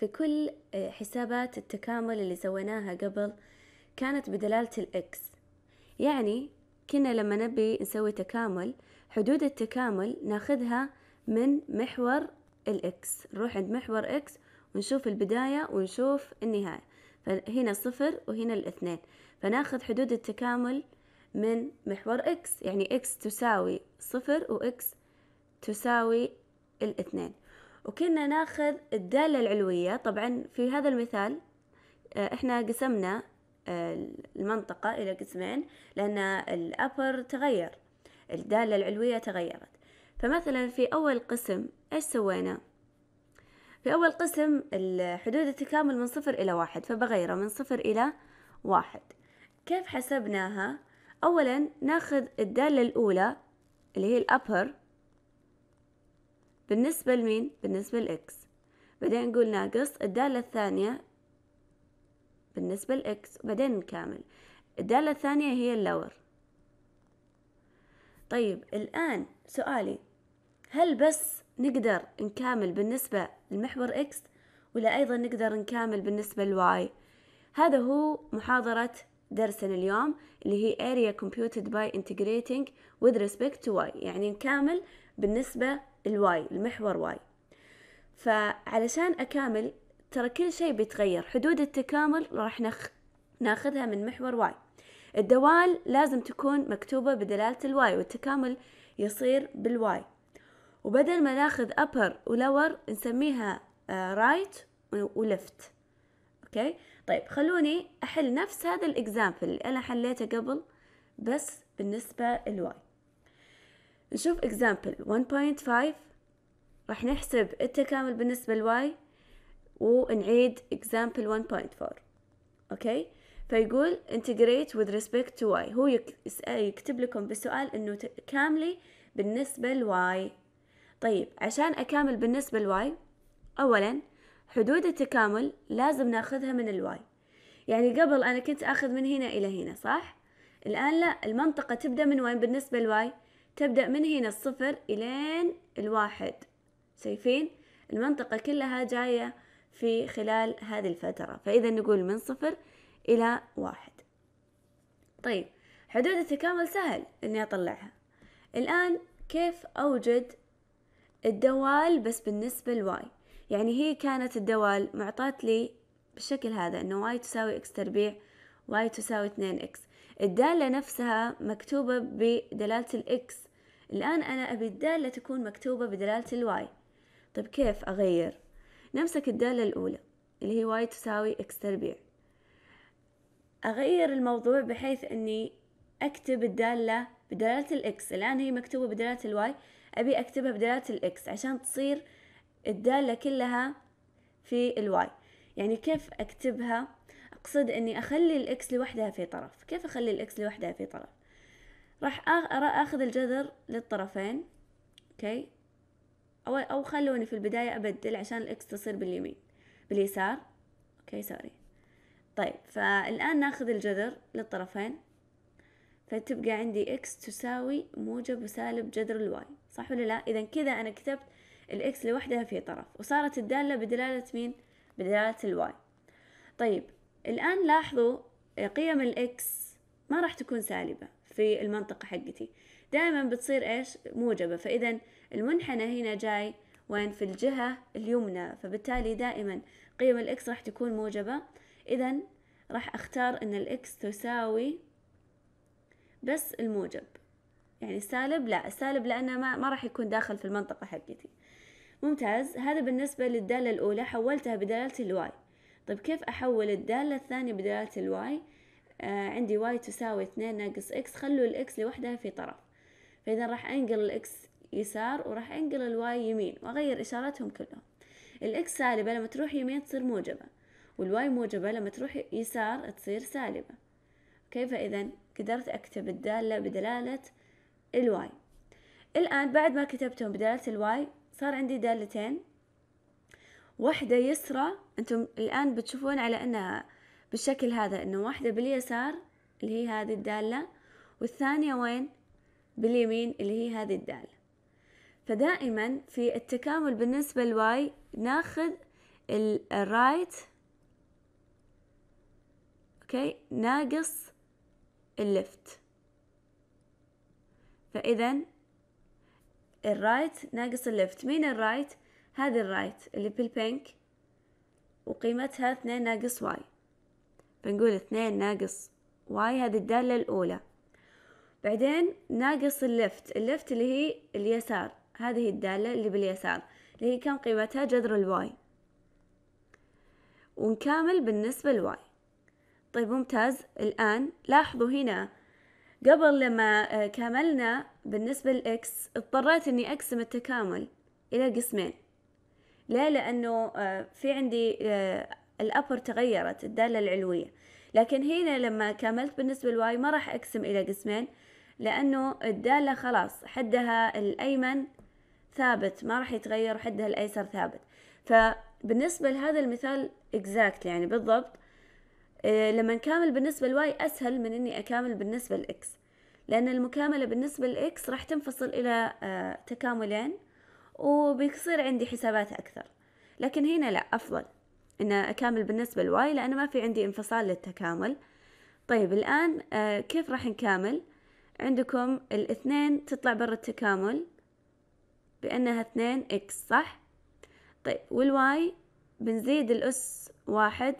في كل آه، حسابات التكامل اللي سويناها قبل كانت بدلالة الإكس يعني كنا لما نبي نسوي تكامل حدود التكامل ناخذها من محور الإكس نروح عند محور إكس ونشوف البداية ونشوف النهاية فهنا صفر وهنا الاثنين فناخذ حدود التكامل من محور إكس يعني إكس تساوي صفر وإكس تساوي الاثنين وكنا ناخذ الدالة العلوية طبعا في هذا المثال آه، احنا قسمنا آه، المنطقة إلى قسمين لأن الأبر تغير الدالة العلوية تغيرت فمثلا في أول قسم إيش سوينا؟ في أول قسم حدود التكامل من صفر إلى واحد فبغيره من صفر إلى واحد كيف حسبناها؟ أولا ناخذ الدالة الأولى اللي هي الأبر بالنسبة لمين؟ بالنسبة لإكس بعدين نقول ناقص الدالة الثانية بالنسبة لإكس وبعدين نكمل الدالة الثانية هي اللور طيب الآن سؤالي هل بس نقدر نكامل بالنسبة لمحور إكس ولا أيضا نقدر نكامل بالنسبة لواي هذا هو محاضرة درسنا اليوم اللي هي area computed by integrating with respect to y يعني نكامل بالنسبة الواي المحور واي فعلشان أكامل ترى كل شيء بيتغير حدود التكامل راح نخ... ناخذها من محور واي الدوال لازم تكون مكتوبة بدلالة الواي والتكامل يصير بالواي وبدل ما ناخذ upper ولور نسميها آه، right ولفت اوكي طيب خلوني احل نفس هذا الاكزامبل اللي انا حليته قبل بس بالنسبة للواي نشوف اكزامبل 1.5 راح نحسب التكامل بالنسبة لواي ونعيد اكزامبل 1.4 اوكي فيقول integrate with respect to y هو آه، يكتب لكم بالسؤال انه كاملي بالنسبة لواي طيب عشان اكامل بالنسبة لواي اولا حدود التكامل لازم ناخذها من الواي يعني قبل انا كنت اخذ من هنا الى هنا صح الان لا المنطقة تبدأ من وين بالنسبة لواي تبدأ من هنا الصفر إلين الواحد شايفين المنطقة كلها جاية في خلال هذه الفترة فإذا نقول من صفر إلى واحد طيب حدود التكامل سهل إني أطلعها الآن كيف أوجد الدوال بس بالنسبة لواي يعني هي كانت الدوال معطات لي بالشكل هذا إنه واي تساوي إكس تربيع واي تساوي 2 إكس الدالة نفسها مكتوبة بدلالة الإكس الآن أنا أبي الدالة تكون مكتوبة بدلالة الواي طيب كيف أغير؟ نمسك الدالة الأولى اللي هي واي تساوي إكس تربيع أغير الموضوع بحيث أني أكتب الدالة بدلالة الإكس الآن هي مكتوبة بدلالة الواي أبي أكتبها بدلالة الإكس عشان تصير الدالة كلها في الواي يعني كيف أكتبها أقصد أني أخلي الإكس لوحدها في طرف كيف أخلي الإكس لوحدها في طرف راح اخذ الجذر للطرفين اوكي او او خلوني في البدايه ابدل عشان الاكس تصير باليمين باليسار اوكي سوري طيب فالان ناخذ الجذر للطرفين فتبقى عندي اكس تساوي موجب وسالب جذر الواي صح ولا لا اذا كذا انا كتبت الاكس لوحدها في طرف وصارت الداله بدلاله مين بدلاله الواي طيب الان لاحظوا قيم الاكس ما راح تكون سالبه في المنطقة حقتي دائما بتصير ايش موجبة فاذا المنحنى هنا جاي وين في الجهة اليمنى فبالتالي دائما قيم الاكس راح تكون موجبة اذا راح اختار ان الاكس تساوي بس الموجب يعني سالب لا سالب لانه ما, ما راح يكون داخل في المنطقة حقتي ممتاز هذا بالنسبة للدالة الاولى حولتها بدالة الواي طيب كيف احول الدالة الثانية بدالة الواي آه، عندي واي تساوي اثنين ناقص اكس خلوا الاكس لوحدها في طرف فاذا راح انقل الاكس يسار وراح انقل الواي يمين واغير اشاراتهم كلهم الاكس سالبة لما تروح يمين تصير موجبة والواي موجبة لما تروح يسار تصير سالبة كيف اذا قدرت اكتب الدالة بدلالة الواي الان بعد ما كتبتهم بدلالة الواي صار عندي دالتين واحدة يسرى انتم الان بتشوفون على انها بالشكل هذا انه واحدة باليسار اللي هي هذه الدالة والثانية وين باليمين اللي هي هذه الدالة فدائما في التكامل بالنسبة لواي ناخذ الرايت اوكي ناقص اللفت فاذا الرايت ناقص اللفت مين الرايت هذه الرايت اللي بالبينك وقيمتها اثنين ناقص واي بنقول اثنين ناقص واي هذه الدالة الأولى بعدين ناقص اللفت اللفت اللي هي اليسار هذه الدالة اللي باليسار اللي هي كم قيمتها جذر الواي ونكامل بالنسبة لواي طيب ممتاز الآن لاحظوا هنا قبل لما آه، كاملنا بالنسبة لإكس اضطريت أني أقسم التكامل إلى قسمين ليه؟ لأنه آه، في عندي آه، الأبر تغيرت الدالة العلوية لكن هنا لما كملت بالنسبة للواي ما راح أقسم إلى قسمين لأنه الدالة خلاص حدها الأيمن ثابت ما راح يتغير وحدها الأيسر ثابت فبالنسبة لهذا المثال إكزاكت يعني بالضبط آه، لما نكامل بالنسبة لواي أسهل من إني أكامل بالنسبة لإكس لأن المكاملة بالنسبة لإكس راح تنفصل إلى آه، تكاملين وبيصير عندي حسابات أكثر لكن هنا لا أفضل ان اكامل بالنسبة لواي لأنه ما في عندي انفصال للتكامل طيب الان آه، كيف راح نكامل عندكم الاثنين تطلع برا التكامل بانها اثنين اكس صح طيب والواي بنزيد الاس واحد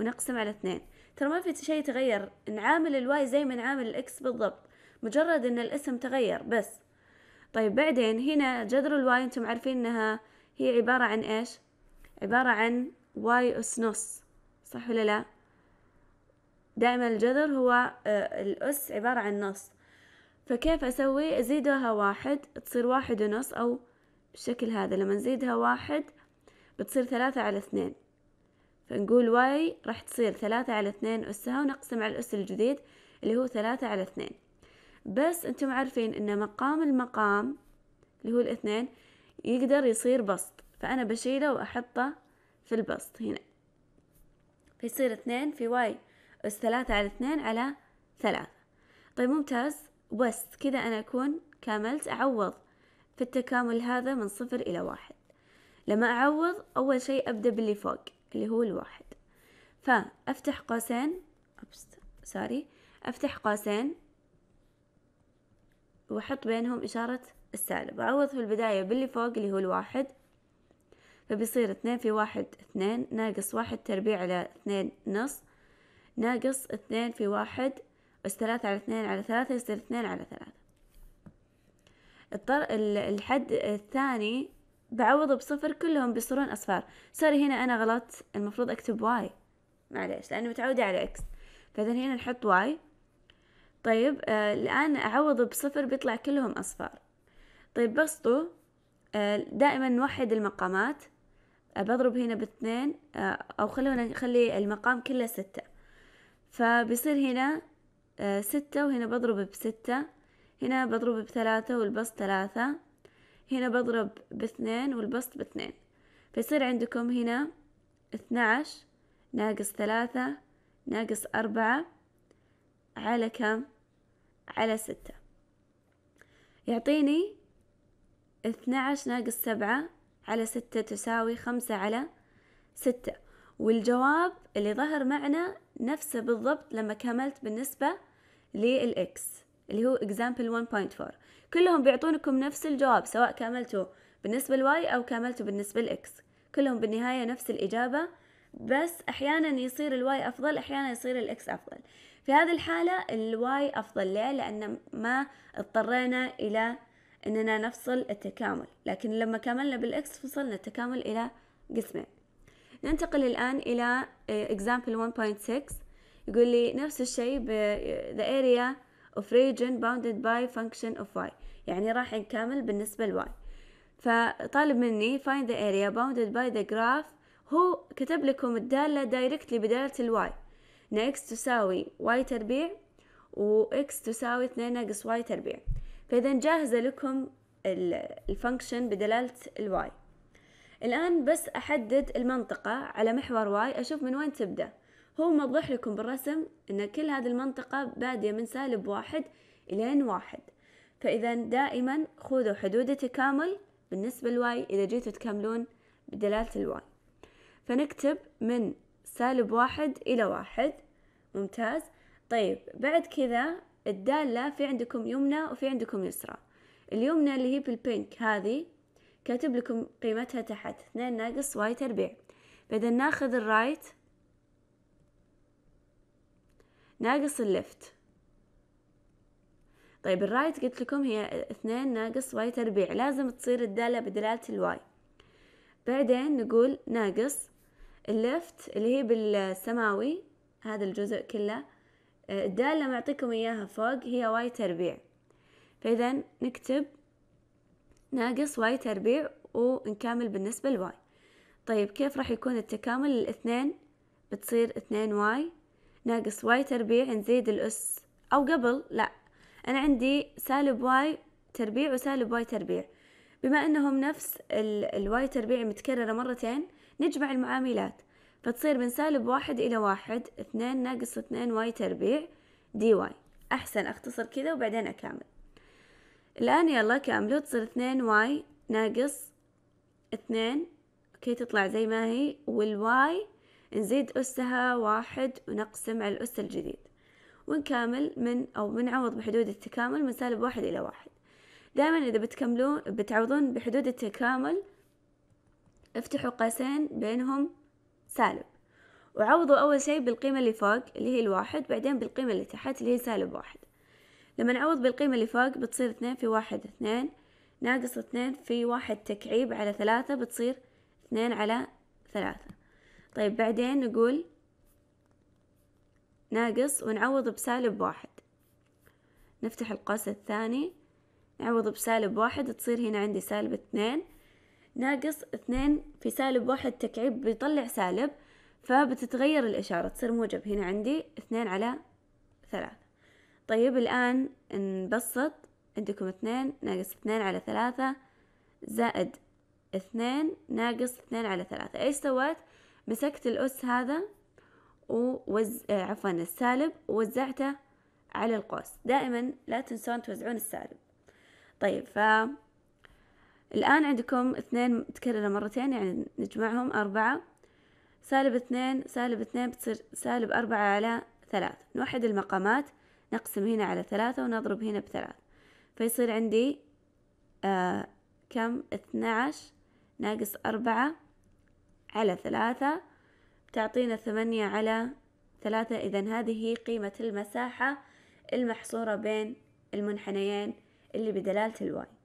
ونقسم على اثنين ترى ما في شيء تغير نعامل الواي زي ما نعامل الاكس بالضبط مجرد ان الاسم تغير بس طيب بعدين هنا جذر الواي انتم عارفين انها هي عبارة عن ايش عبارة عن واي أس نص صح ولا لا دائما الجذر هو آه، الأس عبارة عن نص فكيف أسوي أزيدها واحد تصير واحد ونص أو بالشكل هذا لما نزيدها واحد بتصير ثلاثة على اثنين فنقول واي راح تصير ثلاثة على اثنين أسها ونقسم على الأس الجديد اللي هو ثلاثة على اثنين بس انتم عارفين ان مقام المقام اللي هو الاثنين يقدر يصير بسط فأنا بشيله وأحطه في البسط هنا فيصير اثنين في واي أس ثلاثة على اثنين على ثلاثة طيب ممتاز بس كذا أنا أكون كاملت أعوض في التكامل هذا من صفر إلى واحد لما أعوض أول شيء أبدأ باللي فوق اللي هو الواحد فأفتح قوسين أبس سوري أفتح قوسين وأحط بينهم إشارة السالب أعوض في البداية باللي فوق اللي هو الواحد فبيصير اثنين في واحد اثنين ناقص واحد تربيع على اثنين نص ناقص اثنين في واحد بس ثلاثة على اثنين على ثلاثة يصير اثنين على ثلاثة الطر... الحد الثاني بعوضه بصفر كلهم بيصيرون أصفار صار هنا أنا غلطت المفروض أكتب واي معليش لأني متعودة على إكس فإذا هنا نحط واي طيب آه الآن أعوض بصفر بيطلع كلهم أصفار طيب بسطوا آه دائما نوحد المقامات أه، بضرب هنا باثنين أه، أو خلونا نخلي المقام كله ستة فبيصير هنا أه، ستة وهنا بضرب بستة هنا بضرب بثلاثة والبسط ثلاثة هنا بضرب باثنين والبسط باثنين فيصير عندكم هنا اثناش ناقص ثلاثة ناقص أربعة على كم على ستة يعطيني اثناش ناقص سبعة على ستة تساوي خمسة على ستة والجواب اللي ظهر معنا نفسه بالضبط لما كملت بالنسبة للإكس اللي هو example 1.4 كلهم بيعطونكم نفس الجواب سواء كملتوا بالنسبة للواي أو كملتوا بالنسبة للإكس كلهم بالنهاية نفس الإجابة بس أحيانا يصير الواي أفضل أحيانا يصير الإكس أفضل في هذه الحالة الواي أفضل ليه؟ لأن ما اضطرينا إلى أننا نفصل التكامل لكن لما كملنا بالإكس فصلنا التكامل إلى قسمين ننتقل الآن إلى آه، example 1.6 يقول لي نفس الشيء ب آه، the area of region bounded by function of y يعني راح نكمل بالنسبة ل y فطالب مني find the area bounded by the graph هو كتب لكم الدالة دايركتلي بدالة الواي ان x تساوي y تربيع و x تساوي 2 ناقص y تربيع فإذا جاهزة لكم الفانكشن بدلالة الواي الآن بس أحدد المنطقة على محور واي أشوف من وين تبدأ هو موضح لكم بالرسم أن كل هذه المنطقة بادية من سالب واحد إلين واحد فإذا دائما خذوا حدود تكامل بالنسبة للواي إذا جيتوا تكملون بدلالة الواي فنكتب من سالب واحد إلى واحد ممتاز طيب بعد كذا الدالة في عندكم يمنى وفي عندكم يسرى اليمنى اللي هي بالبينك هذه كاتب لكم قيمتها تحت اثنين ناقص واي تربيع بعدين ناخذ الرايت ناقص اللفت طيب الرايت قلت لكم هي اثنين ناقص واي تربيع لازم تصير الدالة بدلالة الواي بعدين نقول ناقص اللفت اللي هي بالسماوي هذا الجزء كله الدالة اللي معطيكم إياها فوق هي واي تربيع فإذا نكتب ناقص واي تربيع ونكامل بالنسبة لواي طيب كيف راح يكون التكامل الاثنين بتصير اثنين واي ناقص واي تربيع نزيد الأس أو قبل لا أنا عندي سالب واي تربيع وسالب واي تربيع بما أنهم نفس الواي تربيع متكررة مرتين نجمع المعاملات فتصير من سالب واحد إلى واحد اثنين ناقص اثنين واي تربيع دي واي أحسن أختصر كذا وبعدين أكمل الآن يلا كاملوا تصير اثنين واي ناقص اثنين كي تطلع زي ما هي والواي نزيد أسها واحد ونقسم على الأس الجديد ونكامل من أو بنعوض بحدود التكامل من سالب واحد إلى واحد دائما إذا بتكملون بتعوضون بحدود التكامل افتحوا قاسين بينهم سالب وعوضوا أول شي بالقيمة اللي فوق اللي هي الواحد بعدين بالقيمة اللي تحت اللي هي سالب واحد لما نعوض بالقيمة اللي فوق بتصير اثنين في واحد اثنين ناقص اثنين في واحد تكعيب على ثلاثة بتصير اثنين على ثلاثة طيب بعدين نقول ناقص ونعوض بسالب واحد نفتح القوس الثاني نعوض بسالب واحد تصير هنا عندي سالب اثنين ناقص اثنين في سالب واحد تكعيب بيطلع سالب فبتتغير الإشارة تصير موجب هنا عندي اثنين على ثلاثة طيب الآن نبسط عندكم اثنين ناقص اثنين على ثلاثة زائد اثنين ناقص اثنين على ثلاثة ايش سويت؟ مسكت الأس هذا ووز... آه، عفوا السالب ووزعته على القوس دائما لا تنسون توزعون السالب طيب ف الآن عندكم اثنين تكرر مرتين يعني نجمعهم أربعة سالب اثنين سالب اثنين بتصير سالب أربعة على ثلاث نوحد المقامات نقسم هنا على ثلاثة ونضرب هنا بثلاث فيصير عندي آه كم عشر ناقص أربعة على ثلاثة تعطينا ثمانية على ثلاثة إذا هذه هي قيمة المساحة المحصورة بين المنحنيين اللي بدلالة الواي